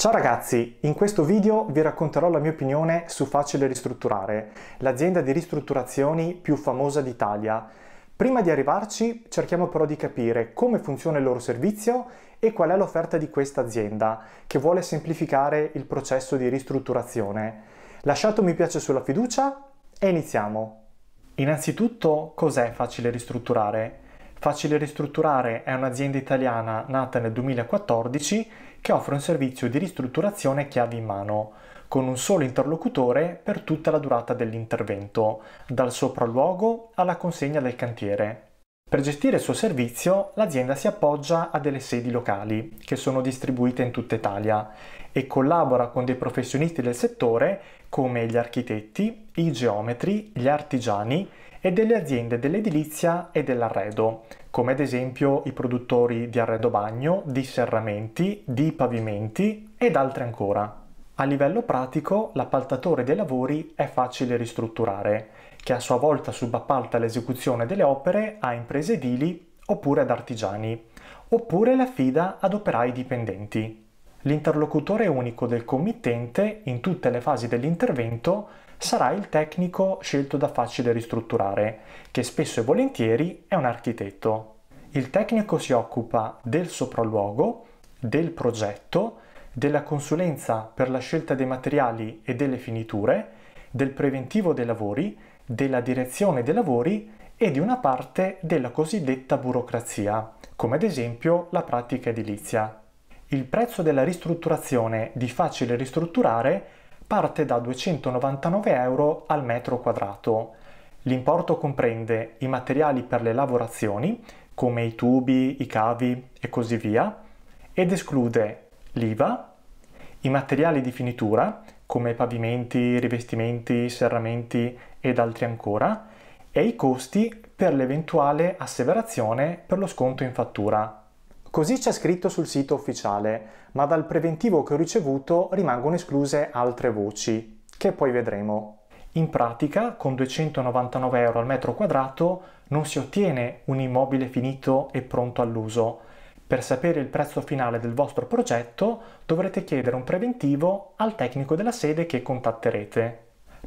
Ciao ragazzi, in questo video vi racconterò la mia opinione su Facile Ristrutturare, l'azienda di ristrutturazioni più famosa d'Italia. Prima di arrivarci cerchiamo però di capire come funziona il loro servizio e qual è l'offerta di questa azienda che vuole semplificare il processo di ristrutturazione. Lasciate un mi piace sulla fiducia e iniziamo. Innanzitutto cos'è Facile Ristrutturare? Facile Ristrutturare è un'azienda italiana nata nel 2014 che offre un servizio di ristrutturazione chiavi in mano, con un solo interlocutore per tutta la durata dell'intervento, dal sopralluogo alla consegna del cantiere. Per gestire il suo servizio, l'azienda si appoggia a delle sedi locali, che sono distribuite in tutta Italia, e collabora con dei professionisti del settore come gli architetti, i geometri, gli artigiani e delle aziende dell'edilizia e dell'arredo, come ad esempio i produttori di arredo bagno, di serramenti, di pavimenti ed altri ancora. A livello pratico, l'appaltatore dei lavori è facile ristrutturare, che a sua volta subappalta l'esecuzione delle opere a imprese edili oppure ad artigiani, oppure l'affida ad operai dipendenti. L'interlocutore unico del committente in tutte le fasi dell'intervento sarà il tecnico scelto da facile ristrutturare, che spesso e volentieri è un architetto. Il tecnico si occupa del sopralluogo, del progetto, della consulenza per la scelta dei materiali e delle finiture, del preventivo dei lavori, della direzione dei lavori e di una parte della cosiddetta burocrazia, come ad esempio la pratica edilizia. Il prezzo della ristrutturazione di facile ristrutturare parte da 299 euro al metro quadrato. L'importo comprende i materiali per le lavorazioni, come i tubi, i cavi e così via, ed esclude l'IVA, i materiali di finitura, come pavimenti, rivestimenti, serramenti ed altri ancora, e i costi per l'eventuale asseverazione per lo sconto in fattura. Così c'è scritto sul sito ufficiale, ma dal preventivo che ho ricevuto rimangono escluse altre voci, che poi vedremo. In pratica, con 299 euro al metro quadrato non si ottiene un immobile finito e pronto all'uso. Per sapere il prezzo finale del vostro progetto dovrete chiedere un preventivo al tecnico della sede che contatterete.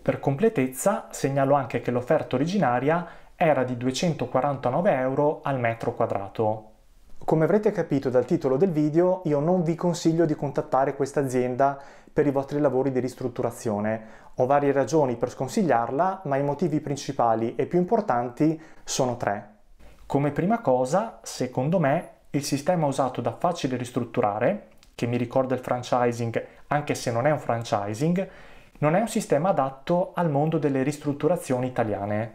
Per completezza segnalo anche che l'offerta originaria era di 249 euro al metro quadrato. Come avrete capito dal titolo del video, io non vi consiglio di contattare questa azienda per i vostri lavori di ristrutturazione. Ho varie ragioni per sconsigliarla, ma i motivi principali e più importanti sono tre. Come prima cosa, secondo me, il sistema usato da Facile Ristrutturare, che mi ricorda il franchising anche se non è un franchising, non è un sistema adatto al mondo delle ristrutturazioni italiane.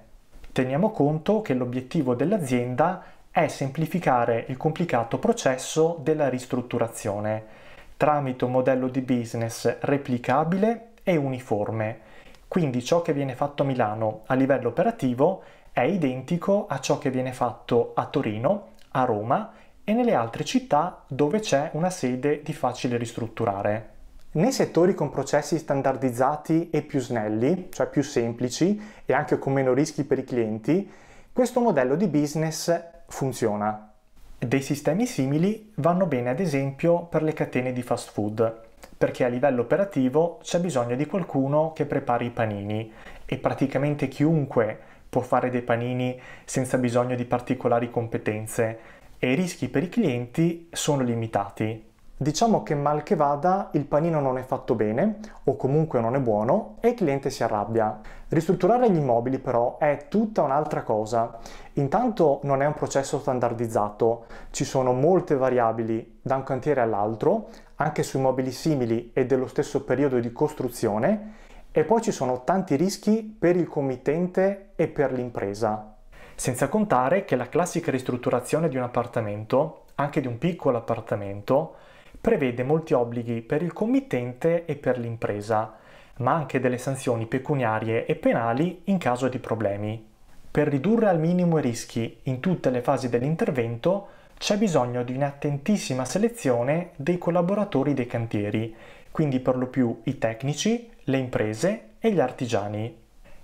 Teniamo conto che l'obiettivo dell'azienda è semplificare il complicato processo della ristrutturazione tramite un modello di business replicabile e uniforme. Quindi ciò che viene fatto a Milano a livello operativo è identico a ciò che viene fatto a Torino, a Roma e nelle altre città dove c'è una sede di facile ristrutturare. Nei settori con processi standardizzati e più snelli, cioè più semplici e anche con meno rischi per i clienti, questo modello di business funziona. Dei sistemi simili vanno bene ad esempio per le catene di fast food, perché a livello operativo c'è bisogno di qualcuno che prepari i panini e praticamente chiunque può fare dei panini senza bisogno di particolari competenze e i rischi per i clienti sono limitati. Diciamo che mal che vada il panino non è fatto bene o comunque non è buono e il cliente si arrabbia. Ristrutturare gli immobili però è tutta un'altra cosa. Intanto non è un processo standardizzato, ci sono molte variabili da un cantiere all'altro, anche su immobili simili e dello stesso periodo di costruzione e poi ci sono tanti rischi per il committente e per l'impresa. Senza contare che la classica ristrutturazione di un appartamento, anche di un piccolo appartamento, prevede molti obblighi per il committente e per l'impresa, ma anche delle sanzioni pecuniarie e penali in caso di problemi. Per ridurre al minimo i rischi in tutte le fasi dell'intervento c'è bisogno di un'attentissima selezione dei collaboratori dei cantieri, quindi per lo più i tecnici, le imprese e gli artigiani.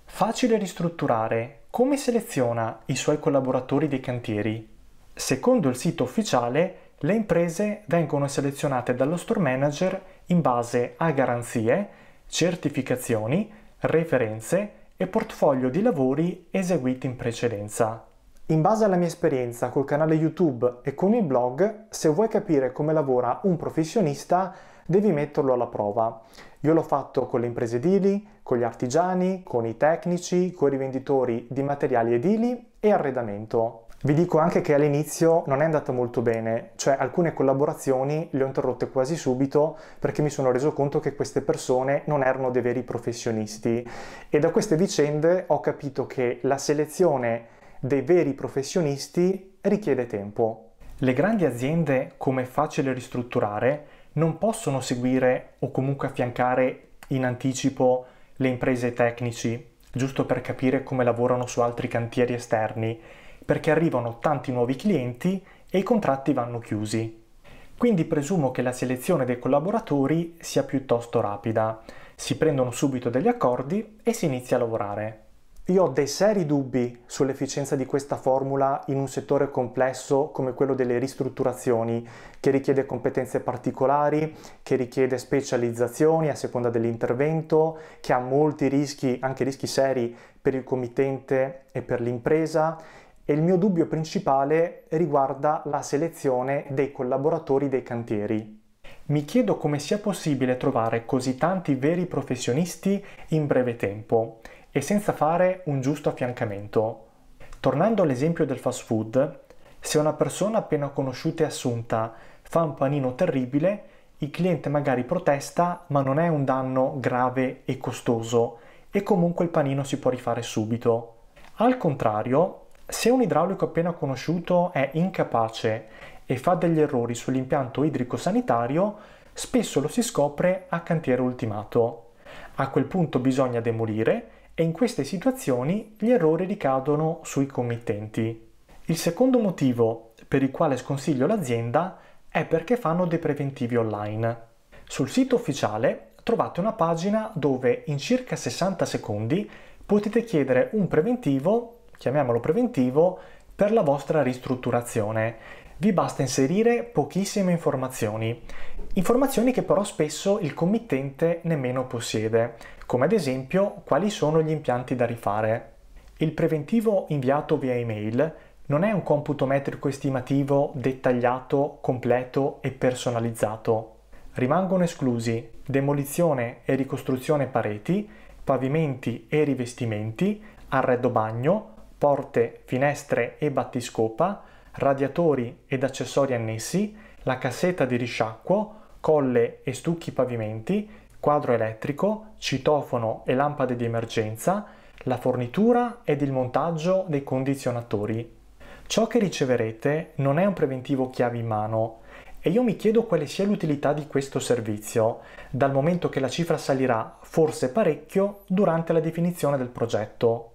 Facile ristrutturare, come seleziona i suoi collaboratori dei cantieri? Secondo il sito ufficiale, le imprese vengono selezionate dallo store manager in base a garanzie, certificazioni, referenze e portfolio di lavori eseguiti in precedenza. In base alla mia esperienza col canale YouTube e con il blog, se vuoi capire come lavora un professionista, devi metterlo alla prova io l'ho fatto con le imprese edili, con gli artigiani, con i tecnici, con i rivenditori di materiali edili e arredamento. Vi dico anche che all'inizio non è andata molto bene, cioè alcune collaborazioni le ho interrotte quasi subito perché mi sono reso conto che queste persone non erano dei veri professionisti e da queste vicende ho capito che la selezione dei veri professionisti richiede tempo. Le grandi aziende come facile ristrutturare non possono seguire o comunque affiancare in anticipo le imprese tecnici, giusto per capire come lavorano su altri cantieri esterni, perché arrivano tanti nuovi clienti e i contratti vanno chiusi. Quindi presumo che la selezione dei collaboratori sia piuttosto rapida. Si prendono subito degli accordi e si inizia a lavorare. Io ho dei seri dubbi sull'efficienza di questa formula in un settore complesso come quello delle ristrutturazioni, che richiede competenze particolari, che richiede specializzazioni a seconda dell'intervento, che ha molti rischi, anche rischi seri per il committente e per l'impresa. E il mio dubbio principale riguarda la selezione dei collaboratori dei cantieri. Mi chiedo come sia possibile trovare così tanti veri professionisti in breve tempo e senza fare un giusto affiancamento. Tornando all'esempio del fast food, se una persona appena conosciuta e assunta fa un panino terribile, il cliente magari protesta, ma non è un danno grave e costoso e comunque il panino si può rifare subito. Al contrario, se un idraulico appena conosciuto è incapace e fa degli errori sull'impianto idrico-sanitario, spesso lo si scopre a cantiere ultimato. A quel punto bisogna demolire e in queste situazioni gli errori ricadono sui committenti. Il secondo motivo per il quale sconsiglio l'azienda è perché fanno dei preventivi online. Sul sito ufficiale trovate una pagina dove in circa 60 secondi potete chiedere un preventivo, chiamiamolo preventivo, per la vostra ristrutturazione. Vi basta inserire pochissime informazioni, informazioni che però spesso il committente nemmeno possiede come ad esempio quali sono gli impianti da rifare. Il preventivo inviato via email non è un computo metrico estimativo dettagliato, completo e personalizzato. Rimangono esclusi demolizione e ricostruzione pareti, pavimenti e rivestimenti, arredo bagno, porte, finestre e battiscopa, radiatori ed accessori annessi, la cassetta di risciacquo, colle e stucchi pavimenti, quadro elettrico, citofono e lampade di emergenza, la fornitura ed il montaggio dei condizionatori. Ciò che riceverete non è un preventivo chiave in mano e io mi chiedo quale sia l'utilità di questo servizio, dal momento che la cifra salirà forse parecchio durante la definizione del progetto.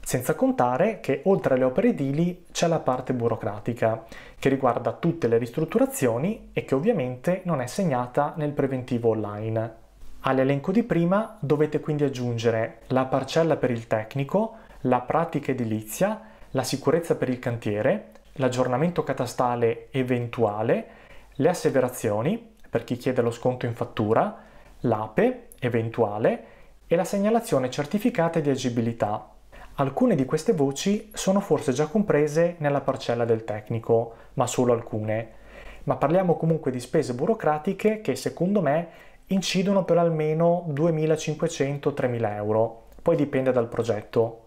Senza contare che oltre alle opere edili c'è la parte burocratica, che riguarda tutte le ristrutturazioni e che ovviamente non è segnata nel preventivo online. All'elenco di prima dovete quindi aggiungere la parcella per il tecnico, la pratica edilizia, la sicurezza per il cantiere, l'aggiornamento catastale eventuale, le asseverazioni, per chi chiede lo sconto in fattura, l'APE eventuale e la segnalazione certificata di agibilità. Alcune di queste voci sono forse già comprese nella parcella del tecnico, ma solo alcune. Ma parliamo comunque di spese burocratiche che secondo me incidono per almeno 2.500-3.000 euro, poi dipende dal progetto.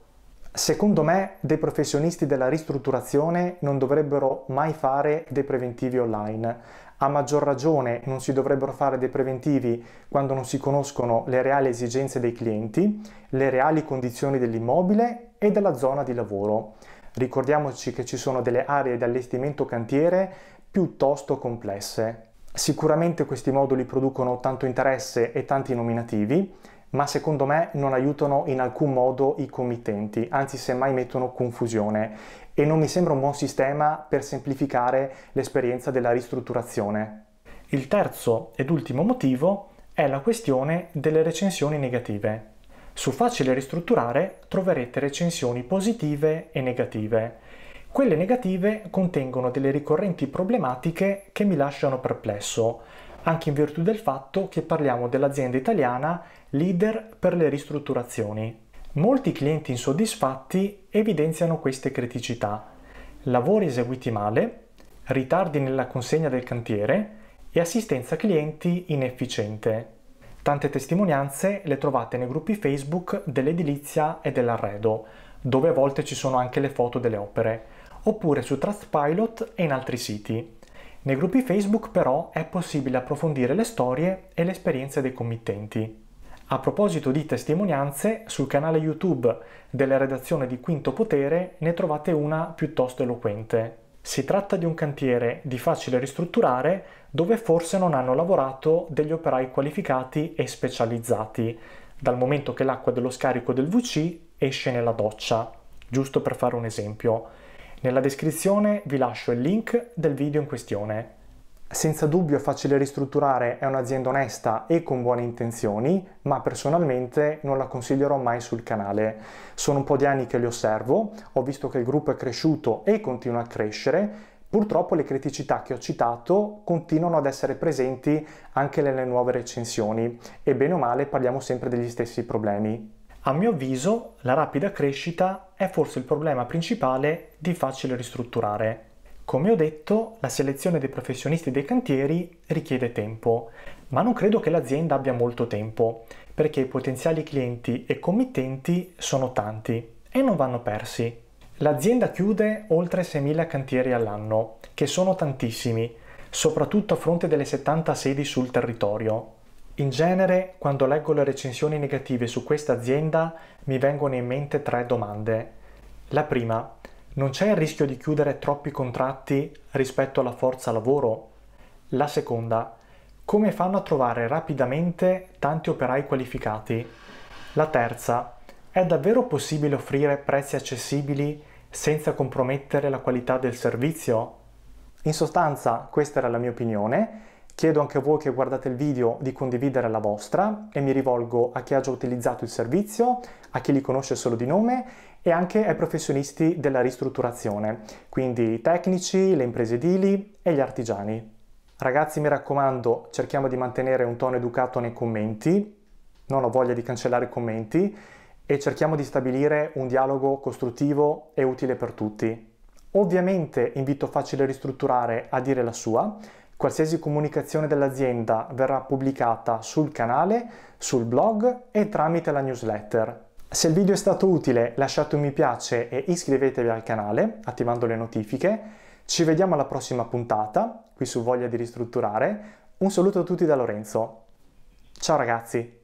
Secondo me dei professionisti della ristrutturazione non dovrebbero mai fare dei preventivi online. A maggior ragione non si dovrebbero fare dei preventivi quando non si conoscono le reali esigenze dei clienti, le reali condizioni dell'immobile e della zona di lavoro. Ricordiamoci che ci sono delle aree di allestimento cantiere piuttosto complesse, Sicuramente questi moduli producono tanto interesse e tanti nominativi, ma secondo me non aiutano in alcun modo i committenti, anzi semmai mettono confusione e non mi sembra un buon sistema per semplificare l'esperienza della ristrutturazione. Il terzo ed ultimo motivo è la questione delle recensioni negative. Su Facile Ristrutturare troverete recensioni positive e negative quelle negative contengono delle ricorrenti problematiche che mi lasciano perplesso, anche in virtù del fatto che parliamo dell'azienda italiana leader per le ristrutturazioni. Molti clienti insoddisfatti evidenziano queste criticità. Lavori eseguiti male, ritardi nella consegna del cantiere e assistenza clienti inefficiente. Tante testimonianze le trovate nei gruppi Facebook dell'edilizia e dell'arredo, dove a volte ci sono anche le foto delle opere oppure su Trustpilot e in altri siti. Nei gruppi Facebook però è possibile approfondire le storie e le esperienze dei committenti. A proposito di testimonianze, sul canale YouTube della redazione di Quinto Potere ne trovate una piuttosto eloquente. Si tratta di un cantiere di facile ristrutturare dove forse non hanno lavorato degli operai qualificati e specializzati, dal momento che l'acqua dello scarico del VC esce nella doccia, giusto per fare un esempio. Nella descrizione vi lascio il link del video in questione. Senza dubbio Facile Ristrutturare è un'azienda onesta e con buone intenzioni, ma personalmente non la consiglierò mai sul canale. Sono un po' di anni che li osservo, ho visto che il gruppo è cresciuto e continua a crescere, Purtroppo le criticità che ho citato continuano ad essere presenti anche nelle nuove recensioni e bene o male parliamo sempre degli stessi problemi. A mio avviso la rapida crescita è forse il problema principale di facile ristrutturare. Come ho detto, la selezione dei professionisti dei cantieri richiede tempo, ma non credo che l'azienda abbia molto tempo, perché i potenziali clienti e committenti sono tanti e non vanno persi. L'azienda chiude oltre 6.000 cantieri all'anno, che sono tantissimi, soprattutto a fronte delle 70 sedi sul territorio. In genere, quando leggo le recensioni negative su questa azienda, mi vengono in mente tre domande. La prima, non c'è il rischio di chiudere troppi contratti rispetto alla forza lavoro? La seconda, come fanno a trovare rapidamente tanti operai qualificati? La terza, è davvero possibile offrire prezzi accessibili senza compromettere la qualità del servizio? In sostanza, questa era la mia opinione Chiedo anche a voi che guardate il video di condividere la vostra e mi rivolgo a chi ha già utilizzato il servizio, a chi li conosce solo di nome e anche ai professionisti della ristrutturazione, quindi i tecnici, le imprese edili e gli artigiani. Ragazzi mi raccomando, cerchiamo di mantenere un tono educato nei commenti, non ho voglia di cancellare i commenti, e cerchiamo di stabilire un dialogo costruttivo e utile per tutti. Ovviamente invito Facile Ristrutturare a dire la sua, Qualsiasi comunicazione dell'azienda verrà pubblicata sul canale, sul blog e tramite la newsletter. Se il video è stato utile lasciate un mi piace e iscrivetevi al canale attivando le notifiche. Ci vediamo alla prossima puntata, qui su Voglia di ristrutturare. Un saluto a tutti da Lorenzo. Ciao ragazzi!